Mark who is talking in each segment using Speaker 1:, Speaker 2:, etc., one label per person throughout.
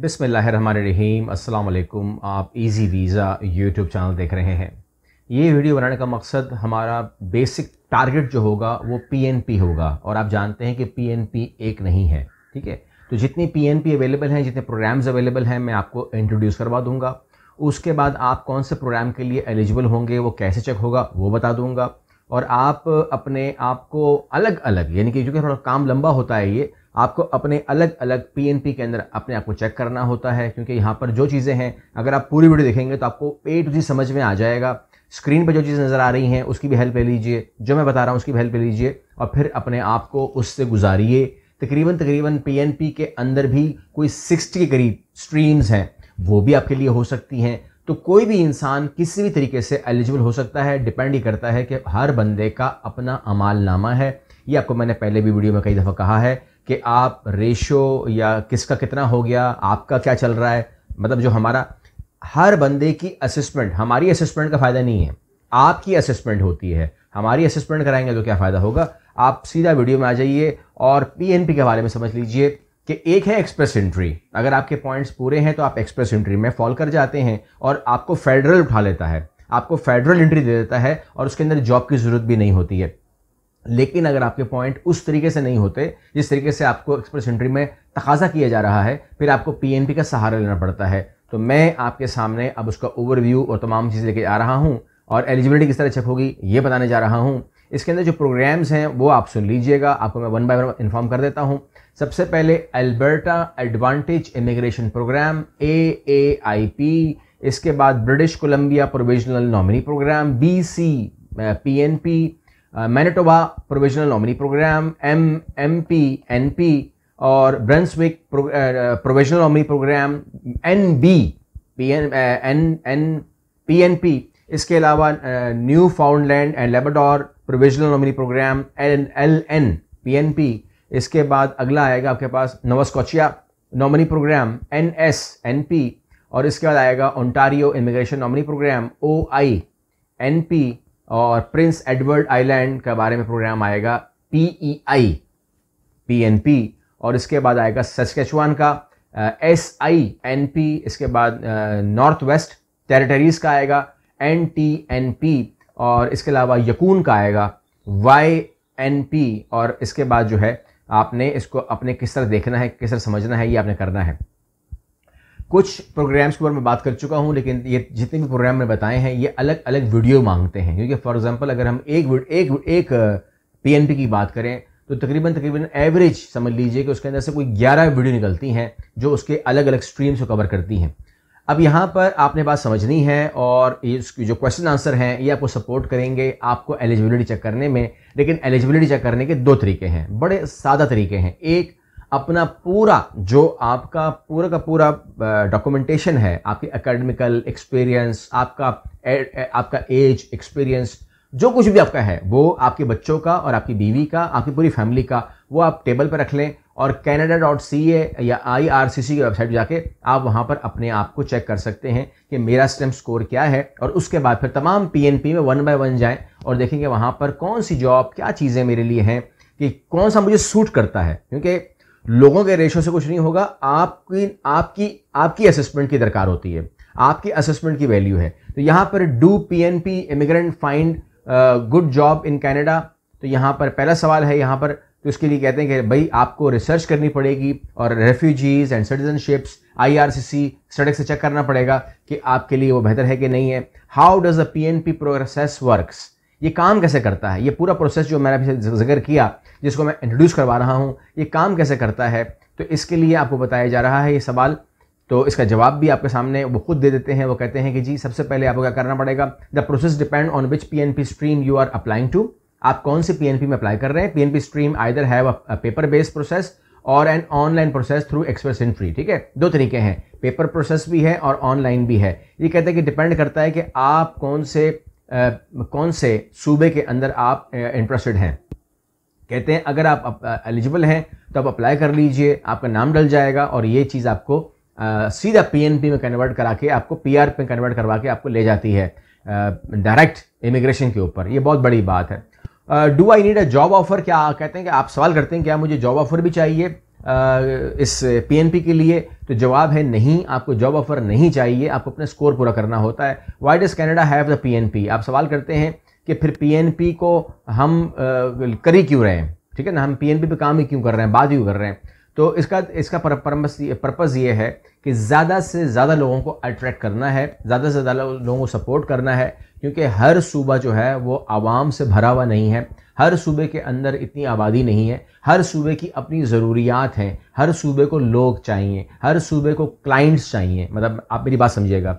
Speaker 1: बिसमीम अल्लाम आप इजी वीज़ा यूट्यूब चैनल देख रहे हैं ये वीडियो बनाने का मकसद हमारा बेसिक टारगेट जो होगा वो पीएनपी होगा और आप जानते हैं कि पीएनपी एक नहीं है ठीक है तो जितनी पीएनपी अवेलेबल हैं जितने प्रोग्राम्स अवेलेबल हैं मैं आपको इंट्रोड्यूस करवा दूंगा उसके बाद आप कौन से प्रोग्राम के लिए एलिजिबल होंगे वो कैसे चेक होगा वो बता दूँगा और आप अपने आप को अलग अलग यानी कि क्योंकि थोड़ा काम लंबा होता है ये आपको अपने अलग अलग पी के अंदर अपने आप को चेक करना होता है क्योंकि यहाँ पर जो चीज़ें हैं अगर आप पूरी वीडियो देखेंगे तो आपको ए टू जी समझ में आ जाएगा स्क्रीन पर जो चीज़ें नज़र आ रही हैं उसकी भी हेल्प ले लीजिए जो मैं बता रहा हूँ उसकी भी हेल्प ले लीजिए और फिर अपने आप को उससे गुजारिए तकरीबन तकरीबन पी के अंदर भी कोई सिक्सटी के करीब स्ट्रीम्स हैं वो भी आपके लिए हो सकती हैं तो कोई भी इंसान किसी भी तरीके से एलिजिबल हो सकता है डिपेंड ही करता है कि हर बंदे का अपना अमाल नामा है ये आपको मैंने पहले भी वीडियो में कई दफ़ा कहा है कि आप रेशो या किसका कितना हो गया आपका क्या चल रहा है मतलब जो हमारा हर बंदे की असेसमेंट हमारी असिस्मेंट का फ़ायदा नहीं है आपकी असिस्मेंट होती है हमारी असिस्मेंट कराएंगे तो क्या फ़ायदा होगा आप सीधा वीडियो में आ जाइए और पीएनपी के बारे में समझ लीजिए कि एक है एक्सप्रेस एंट्री अगर आपके पॉइंट्स पूरे हैं तो आप एक्सप्रेस एंट्री में फॉल कर जाते हैं और आपको फेडरल उठा लेता है आपको फेडरल एंट्री दे देता है और उसके अंदर जॉब की ज़रूरत भी नहीं होती है लेकिन अगर आपके पॉइंट उस तरीके से नहीं होते जिस तरीके से आपको एक्सप्रेस एंट्री में तकाजा किया जा रहा है फिर आपको पीएनपी का सहारा लेना पड़ता है तो मैं आपके सामने अब उसका ओवरव्यू और तमाम चीज़ लेके आ रहा हूँ और एलिजिबिलिटी किस तरह चेक होगी ये बताने जा रहा हूँ इसके अंदर जो प्रोग्राम्स हैं वो आप सुन लीजिएगा आपको मैं वन बाय वन इन्फॉर्म कर देता हूँ सबसे पहले Alberta advantage immigration programme A A I P इसके बाद British Columbia provisional nominee programme B C P N P Manitoba provisional nominee programme M M P N P और Brunswick provisional nominee programme N B P N N N P N P इसके अलावा Newfoundland and Labrador provisional nominee programme L L N P N P इसके बाद अगला आएगा आपके पास Nova Scotia nominee programme N S N P और इसके बाद आएगा Ontario immigration nominee programme O I N P और प्रिंस एडवर्ड आइलैंड का बारे में प्रोग्राम आएगा P E I P N P और इसके बाद आएगा सचकेचवान का एस आई एन पी इसके बाद नॉर्थ वेस्ट टेरिटरीज का आएगा एन टी एन पी और इसके अलावा यकून का आएगा वाई एन पी और इसके बाद जो है आपने इसको अपने किस तरह देखना है किस तरह समझना है ये आपने करना है कुछ प्रोग्राम्स के ऊपर मैं बात कर चुका हूँ लेकिन ये जितने भी प्रोग्राम मैं बताए हैं ये अलग अलग वीडियो मांगते हैं क्योंकि फॉर एग्जांपल अगर हम एक एक एक पीएनपी की बात करें तो तकरीबन तकरीबन एवरेज समझ लीजिए कि उसके अंदर से कोई ग्यारह वीडियो निकलती हैं जो उसके अलग अलग स्ट्रीम्स को कवर करती हैं अब यहाँ पर आपने बात समझनी है और इसकी जो क्वेश्चन आंसर हैं ये आपको सपोर्ट करेंगे आपको एलिजिबिलिटी चेक करने में लेकिन एलिजिबिलिटी चेक करने के दो तरीके हैं बड़े सादा तरीके हैं एक अपना पूरा जो आपका पूरा का पूरा डॉक्यूमेंटेशन है आपकी एकेडमिकल एक्सपीरियंस आपका ए, आपका एज एक्सपीरियंस जो कुछ भी आपका है वो आपके बच्चों का और आपकी बीवी का आपकी पूरी फैमिली का वो आप टेबल पर रख लें और कैनेडा डॉट सी ए या आई आर सी सी की वेबसाइट जाके आप वहाँ पर अपने आप को चेक कर सकते हैं कि मेरा स्टेम स्कोर क्या है और उसके बाद फिर तमाम पी एन पी में वन बाय वन जाएँ और देखेंगे वहाँ पर कौन सी जॉब क्या चीज़ें मेरे लिए हैं कि कौन सा मुझे सूट करता है क्योंकि लोगों के रेशो से कुछ नहीं होगा आपकी आपकी आपकी असेसमेंट की दरकार होती है आपकी असेसमेंट की वैल्यू है तो यहाँ पर do P N P immigrant find good job in Canada तो यहाँ पर पहला सवाल है यहाँ पर तो इसके लिए कहते हैं कि भाई आपको रिसर्च करनी पड़ेगी और refugees and citizenships I R C C सड़क से चेक करना पड़ेगा कि आपके लिए वो बेहतर है कि नहीं है how does the P N P process works ये काम कैसे करता है ये पूरा प्रोसेस जो मैंने अभी जिक्र किया जिसको मैं इंट्रोड्यूस करवा रहा हूँ ये काम कैसे करता है तो इसके लिए आपको बताया जा रहा है ये सवाल तो इसका जवाब भी आपके सामने वो खुद दे देते हैं वो कहते हैं कि जी सबसे पहले आपको क्या करना पड़ेगा the process depend on which P stream you are applying to आप कौन से पी में अप्लाई कर रहे हैं P stream either have paper based process और an online process through express entry ठीक है दो तरीके हैं पेपर प्रोसेस भी है और ऑनलाइन भी है ये कहते हैं कि डिपेंड करता है कि आप कौन से कौन से सूबे के अंदर आप इंटरेस्टेड हैं कहते हैं अगर आप एलिजिबल हैं तो आप अप्लाई कर लीजिए आपका नाम डल जाएगा और ये चीज़ आपको आ, सीधा पीएनपी में कन्वर्ट करा के आपको पीआर पे कन्वर्ट करवा के आपको ले जाती है डायरेक्ट इमिग्रेशन के ऊपर ये बहुत बड़ी बात है do I need a job offer क्या कहते हैं कि आप सवाल करते हैं क्या मुझे जॉब ऑफर भी चाहिए इस पीएनपी के लिए तो जवाब है नहीं आपको जॉब ऑफर नहीं चाहिए आपको अपने स्कोर पूरा करना होता है why does Canada have the PNP आप सवाल करते हैं कि फिर पीएनपी को हम कर ही क्यों रहे हैं ठीक है ना हम पीएनपी पे काम ही क्यों कर रहे हैं बात क्यों कर रहे हैं तो इसका इसका पर्पज़ ये है कि ज़्यादा से ज़्यादा लोगों को अट्रैक्ट करना है ज़्यादा से ज़्यादा लोगों को सपोर्ट करना है क्योंकि हर सूबा जो है वो आवाम से भरा हुआ नहीं है हर सूबे के अंदर इतनी आबादी नहीं है हर सूबे की अपनी ज़रूरियात हैं हर सूबे को लोग चाहिए हर सूबे को क्लाइंट्स चाहिए मतलब आप मेरी बात समझिएगा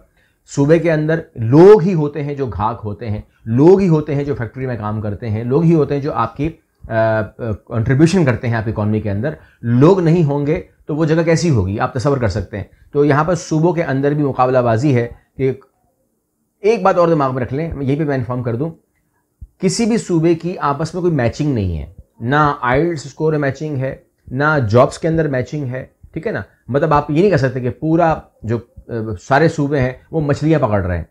Speaker 1: सूबे के अंदर लोग ही होते हैं जो घाक होते हैं लोग ही होते हैं जो फैक्ट्री में काम करते हैं लोग ही होते हैं जो आपकी कंट्रीब्यूशन करते हैं आपकी इकॉनमी के अंदर लोग नहीं होंगे तो वो जगह कैसी होगी आप तस्वर कर सकते हैं तो यहाँ पर सूबों के अंदर भी मुकाबलाबाजी है कि एक बात और दिमाग में रख लें यही पे मैं इन्फॉर्म कर दूँ किसी भी सूबे की आपस में कोई मैचिंग नहीं है ना आइल्स स्कोर मैचिंग है ना जॉब्स के अंदर मैचिंग है ठीक है ना मतलब आप ये नहीं कह सकते कि पूरा जो सारे सूबे हैं वो मछलियाँ पकड़ रहे हैं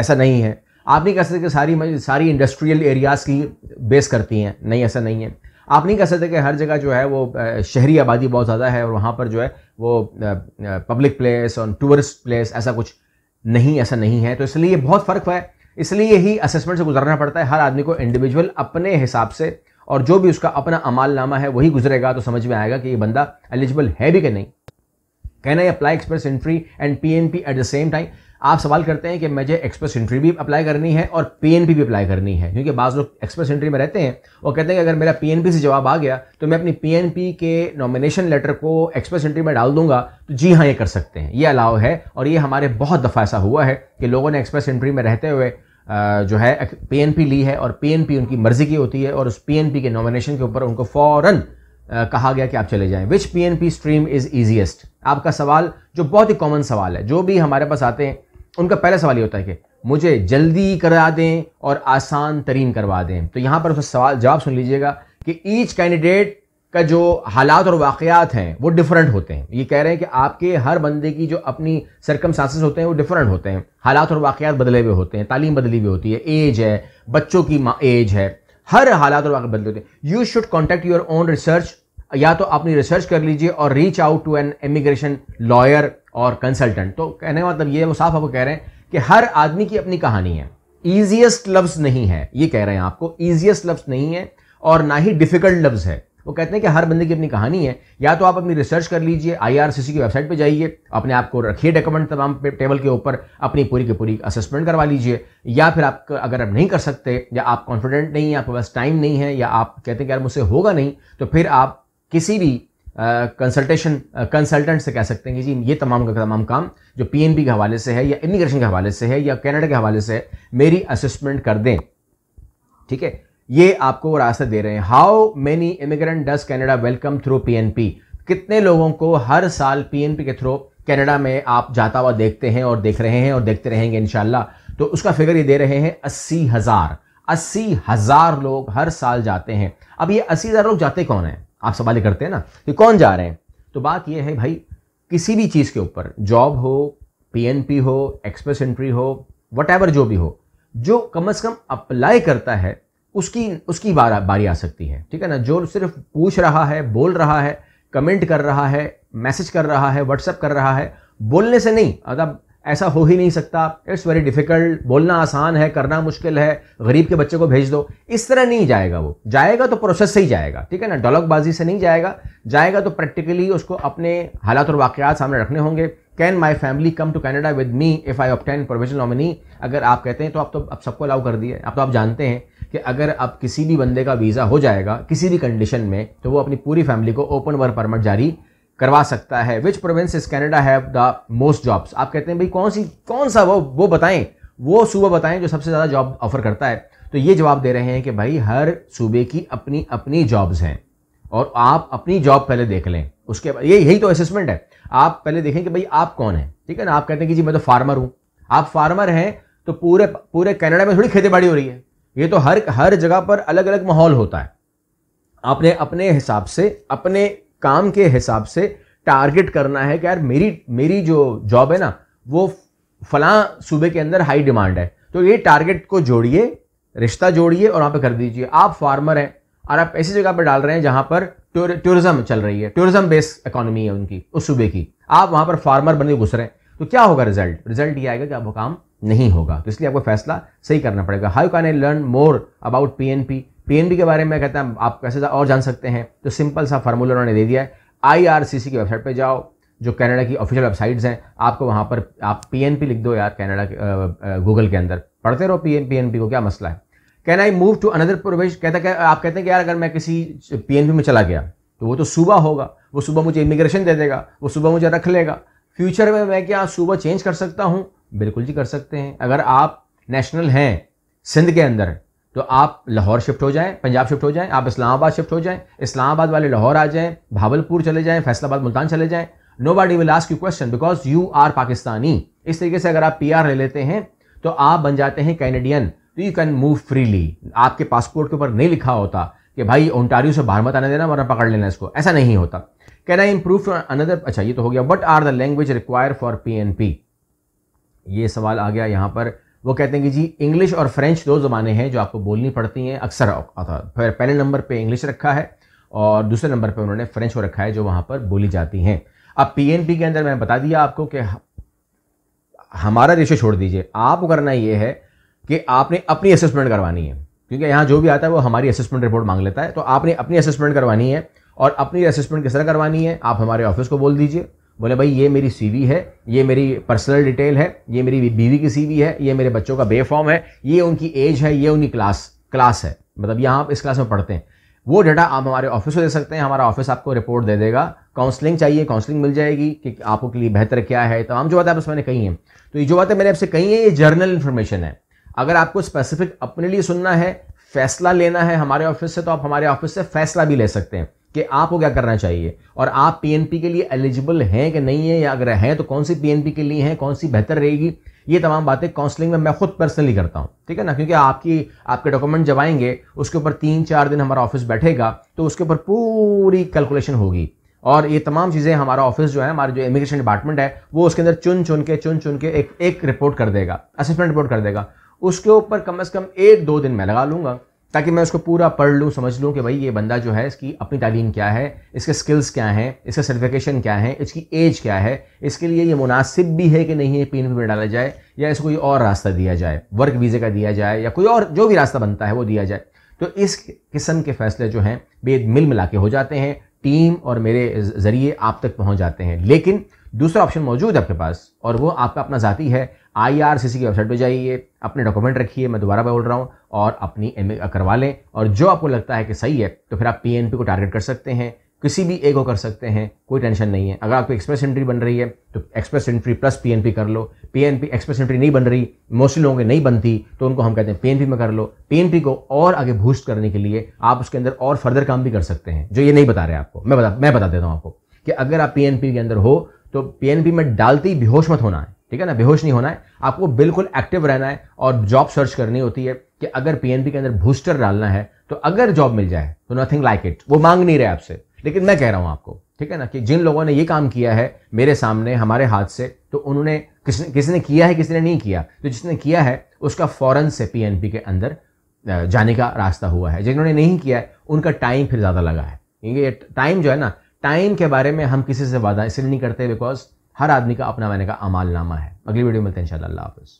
Speaker 1: ऐसा नहीं है आप नहीं कह सकते कि सारी सारी इंडस्ट्रियल एरियाज़ की बेस करती हैं नहीं ऐसा नहीं है आप नहीं कह सकते कि हर जगह जो है वो शहरी आबादी बहुत ज़्यादा है और वहाँ पर जो है वो पब्लिक प्लेस और टूरिस्ट प्लेस ऐसा कुछ नहीं ऐसा नहीं है तो इसलिए बहुत फ़र्क है इसलिए ही असेसमेंट से गुजरना पड़ता है हर आदमी को इंडिविजुअल अपने हिसाब से और जो भी उसका अपना अमाल नामा है वही गुजरेगा तो समझ में आएगा कि ये बंदा एलिजिबल है भी कि नहीं can I apply express entry and P N P at the same time आप सवाल करते हैं कि मुझे एक्सप्रेस एंट्री भी अप्लाई करनी है और पी भी अप्लाई करनी है क्योंकि बाज़ लोग एक्सप्रेस एंट्री में रहते हैं और कहते हैं कि अगर मेरा पी से जवाब आ गया तो मैं अपनी पी के नॉमिनेशन लेटर को एक्सप्रेस एंट्री में डाल दूंगा तो जी हाँ ये कर सकते हैं ये अलाव है और ये हमारे बहुत दफ़ा ऐसा हुआ है कि लोगों ने एक्सप्रेस एंट्री में रहते हुए जो है पी ली है और पी उनकी मर्ज़ी की होती है और उस पी के नॉमिनेशन के ऊपर उनको फ़ौरन कहा गया कि आप चले जाएं which P stream is easiest आपका सवाल जो बहुत ही कॉमन सवाल है जो भी हमारे पास आते हैं उनका पहला सवाल ये होता है कि मुझे जल्दी करा दें और आसान तरीन करवा दें तो यहाँ पर उसका सवाल जवाब सुन लीजिएगा कि ईच कैंडिडेट का जो हालात और वाकयात हैं वो डिफरेंट होते हैं ये कह रहे हैं कि आपके हर बंदे की जो अपनी सरकम सांसेस होते हैं वो डिफरेंट होते हैं हालात और वाकयात बदले हुए होते हैं तालीम बदली हुई होती है एज है बच्चों की एज है हर हालात और वाक़ बदले होते हैं you should contact your own research या तो अपनी रिसर्च कर लीजिए और reach out to an immigration lawyer और कंसल्टेंट तो कहने का मतलब ये वो साफ आपको कह रहे हैं कि हर आदमी की अपनी कहानी है ईजिएस्ट लफ्ज नहीं है ये कह रहे हैं आपको ईजिएस्ट लफ्ज नहीं है और ना ही डिफिकल्ट लफ्ज है वो कहते हैं कि हर बंदे की अपनी कहानी है या तो आप अपनी रिसर्च कर लीजिए आईआरसीसी की वेबसाइट पे जाइए अपने आप को रखिए डॉक्यूमेंट तमाम टेबल के ऊपर अपनी पूरी की पूरी असेसमेंट करवा लीजिए या फिर आप अगर आप नहीं कर सकते या आप कॉन्फिडेंट नहीं है आपके पास टाइम नहीं है या आप कहते हैं कि यार मुझसे होगा नहीं तो फिर आप किसी भी कंसल्टेशन कंसल्टेंट से कह सकते हैं कि जी ये तमाम का तमाम काम जो पीएनबी के हवाले से है या इमिग्रेशन के हवाले से है या कनाडा के हवाले से है मेरी असेसमेंट कर दें ठीक है ये आपको रास्ते दे रहे हैं how many immigrant does Canada welcome through PNP कितने लोगों को हर साल पीएनपी के थ्रू कनाडा में आप जाता हुआ देखते हैं और देख रहे हैं और देखते रहेंगे इनशाला तो उसका फिगर ये दे रहे हैं अस्सी हज़ार अस्सी हज़ार लोग हर साल जाते हैं अब ये अस्सी हज़ार लोग जाते कौन हैं आप सवाल करते हैं ना कि कौन जा रहे हैं तो बात यह है भाई किसी भी चीज़ के ऊपर जॉब हो पीएनपी हो एक्सप्रेस एंट्री हो वट जो भी हो जो कम से कम अप्लाई करता है उसकी उसकी बार बारी आ सकती है ठीक है ना जो सिर्फ पूछ रहा है बोल रहा है कमेंट कर रहा है मैसेज कर रहा है व्हाट्सअप कर रहा है बोलने से नहीं अगर मतलब ऐसा हो ही नहीं सकता इट्स वेरी डिफिकल्ट बोलना आसान है करना मुश्किल है गरीब के बच्चे को भेज दो इस तरह नहीं जाएगा वो जाएगा तो प्रोसेस से ही जाएगा ठीक है ना डॉलॉगबाजी से नहीं जाएगा जाएगा तो प्रैक्टिकली उसको अपने हालात और वाक़ात सामने रखने होंगे can my family come to Canada with me if I obtain provision nominee अगर आप कहते हैं तो आप तो आप सबको अलाउ कर दिए आप तो आप जानते हैं कि अगर आप किसी भी बंदे का वीज़ा हो जाएगा किसी भी कंडीशन में तो वो अपनी पूरी फैमिली को ओपन वर्क परमिट जारी करवा सकता है which province is Canada have the most jobs आप कहते हैं भाई कौन सी कौन सा वो वो बताएं वो सूबा बताएं जो सबसे ज़्यादा जॉब ऑफर करता है तो ये जवाब दे रहे हैं कि भाई हर सूबे की अपनी अपनी जॉब्स हैं और आप अपनी जॉब पहले देख लें उसके बाद ये यही तो असेसमेंट है आप पहले देखें कि भाई आप कौन है ठीक है ना आप कहते हैं कि जी मैं तो फार्मर हूँ आप फार्मर हैं तो पूरे पूरे कनाडा में थोड़ी बाड़ी हो रही है ये तो हर हर जगह पर अलग अलग माहौल होता है आपने अपने हिसाब से अपने काम के हिसाब से टारगेट करना है कि यार मेरी मेरी जो जॉब है ना वो फला सूबे के अंदर हाई डिमांड है तो ये टारगेट को जोड़िए रिश्ता जोड़िए और वहाँ पे कर दीजिए आप फार्मर हैं और आप ऐसी जगह पर डाल रहे हैं जहाँ पर टूरिज्म चल रही है टूरिज्म बेस्ड इकोनॉमी है उनकी उस सूबे की आप वहाँ पर फार्मर बनकर घुस रहे हैं तो क्या होगा रिजल्ट रिजल्ट ये आएगा कि आपको काम नहीं होगा तो इसलिए आपको फैसला सही करना पड़ेगा how can I learn more about P N P P के बारे में कहते हैं आप कैसे और जान सकते हैं तो सिंपल सा फार्मूला उन्होंने दे दिया है सी की वेबसाइट पर जाओ जो कनाडा की ऑफिशियल वेबसाइट्स हैं आपको वहाँ पर आप पी लिख दो यार कनाडा गूगल के अंदर पढ़ते रहो पी पी को क्या मसला है can I move to another province कहता है आप कहते हैं कि यार अगर मैं किसी पी में चला गया तो वो तो सूबा होगा वो सूबा मुझे इमिग्रेशन दे देगा वो सूबा मुझे रख लेगा फ्यूचर में मैं क्या सूबा चेंज कर सकता हूँ बिल्कुल जी कर सकते हैं अगर आप नेशनल हैं सिंध के अंदर तो आप लाहौर शिफ्ट हो जाएं पंजाब शिफ्ट हो जाएं आप इस्लामाबाद शिफ्ट हो जाएं इस्लामाबाद वाले लाहौर आ जाएं भावलपुर चले जाएं फैसलाबाद मुल्तान चले जाएं nobody will ask you question because you are Pakistani इस तरीके से अगर आप पी आर ले लेते हैं तो आप बन जाते हैं कैनेडियन तो यू कैन मूव फ्रीली आपके पासपोर्ट के ऊपर नहीं लिखा होता कि भाई ओंटारियो से बाहर मत आने देना वरना पकड़ लेना इसको ऐसा नहीं होता कैन आई इम्प्रूव अनदर अच्छा ये तो हो गया what are the language require for P N P ये सवाल आ गया यहाँ पर वो कहते हैं कि जी इंग्लिश और फ्रेंच दो ज़बानें हैं जो आपको बोलनी पड़ती हैं अक्सर फिर पहले नंबर पे इंग्लिश रखा है और दूसरे नंबर पे उन्होंने फ्रेंच को रखा है जो वहाँ पर बोली जाती हैं अब पीएनपी के अंदर मैंने बता दिया आपको कि हमारा रेशो छोड़ दीजिए आपको करना ये है कि आपने अपनी असेसमेंट करवानी है क्योंकि यहाँ जो भी आता है वो हमारी असेसमेंट रिपोर्ट मांग लेता है तो आपने अपनी असेसमेंट करवानी है और अपनी असेसमेंट किस तरह करवानी है आप हमारे ऑफिस को बोल दीजिए बोले भाई ये मेरी सीवी है ये मेरी पर्सनल डिटेल है ये मेरी बीवी की सीवी है ये मेरे बच्चों का बे फॉर्म है ये उनकी एज है ये उनकी क्लास क्लास है मतलब यहाँ आप इस क्लास में पढ़ते हैं वो डाटा आप हमारे ऑफिस को दे सकते हैं हमारा ऑफिस आपको रिपोर्ट दे देगा काउंसलिंग चाहिए काउंसलिंग मिल जाएगी कि आपको के लिए बेहतर क्या है तमाम जो बातें आप मैंने कही हैं तो ये जो बातें मैंने आपसे कही हैं ये जर्नल इन्फॉर्मेशन है अगर आपको स्पेसिफिक अपने लिए सुनना है फैसला लेना है हमारे ऑफिस से तो आप हमारे ऑफिस से फैसला भी ले सकते हैं कि आपको क्या करना चाहिए और आप पीएनपी के लिए एलिजिबल हैं कि नहीं है या अगर हैं तो कौन सी पीएनपी के लिए हैं कौन सी बेहतर रहेगी ये तमाम बातें काउंसलिंग में मैं खुद पर्सनली करता हूँ ठीक है ना क्योंकि आपकी आपके डॉक्यूमेंट जब आएंगे उसके ऊपर तीन चार दिन हमारा ऑफिस बैठेगा तो उसके ऊपर पूरी कैलकुलेशन होगी और ये तमाम चीज़ें हमारा ऑफिस जो है हमारे जो इमिग्रेशन डिपार्टमेंट है वो उसके अंदर चुन चुन के चुन चुन के एक एक रिपोर्ट कर देगा असेसमेंट रिपोर्ट कर देगा उसके ऊपर कम अज़ कम एक दो दिन मैं लगा लूँगा ताकि मैं उसको पूरा पढ़ लूँ समझ लूँ कि भाई ये बंदा जो है इसकी अपनी तालीम क्या है इसके स्किल्स क्या हैं इसका सर्टिफिकेशन क्या है इसकी एज क्या है इसके लिए ये मुनासिब भी है कि नहीं ये पी में डाला जाए या इसको कोई और रास्ता दिया जाए वर्क वीज़े का दिया जाए या कोई और जो भी रास्ता बनता है वो दिया जाए तो इस किस्म के फैसले जो हैं वे मिल मिला के हो जाते हैं टीम और मेरे ज़रिए आप तक पहुँच जाते हैं लेकिन दूसरा ऑप्शन मौजूद है आपके पास और वो आपका अपना ज़ाती है आई की वेबसाइट पर जाइए अपने डॉक्यूमेंट रखिए मैं दोबारा बोल रहा हूँ और अपनी एम करवा लें और जो आपको लगता है कि सही है तो फिर आप पी को टारगेट कर सकते हैं किसी भी एक को कर सकते हैं कोई टेंशन नहीं है अगर आपको एक्सप्रेस एंट्री बन रही है तो एक्सप्रेस एंट्री प्लस पीएनपी कर लो पीएनपी एक्सप्रेस एंट्री नहीं बन रही मोस्टली लोगों के नहीं बनती तो उनको हम कहते हैं पीएनपी में कर लो पीएनपी को और आगे बूस्ट करने के लिए आप उसके अंदर और फर्दर काम भी कर सकते हैं जो ये नहीं बता रहे आपको मैं बता मैं बता देता हूँ आपको कि अगर आप पी के अंदर हो तो पी में डालते ही बेहोश मत होना है ठीक है ना बेहोश नहीं होना है आपको बिल्कुल एक्टिव रहना है और जॉब सर्च करनी होती है कि अगर पीएनपी के अंदर बूस्टर डालना है तो अगर जॉब मिल जाए तो नथिंग लाइक इट वो मांग नहीं रहे आपसे लेकिन मैं कह रहा हूं आपको ठीक है ना कि जिन लोगों ने ये काम किया है मेरे सामने हमारे हाथ से तो उन्होंने किसने किसने किया है किसने नहीं किया तो जिसने किया है उसका फौरन से पी के अंदर जाने का रास्ता हुआ है जिन्होंने नहीं किया है उनका टाइम फिर ज़्यादा लगा है क्योंकि टाइम जो है ना टाइम के बारे में हम किसी से वादा इसलिए नहीं करते बिकॉज हर आदमी का अपना मैंने कहा अमालनामा है अगली वीडियो मिलते हैं इंशाल्लाह हाफिज़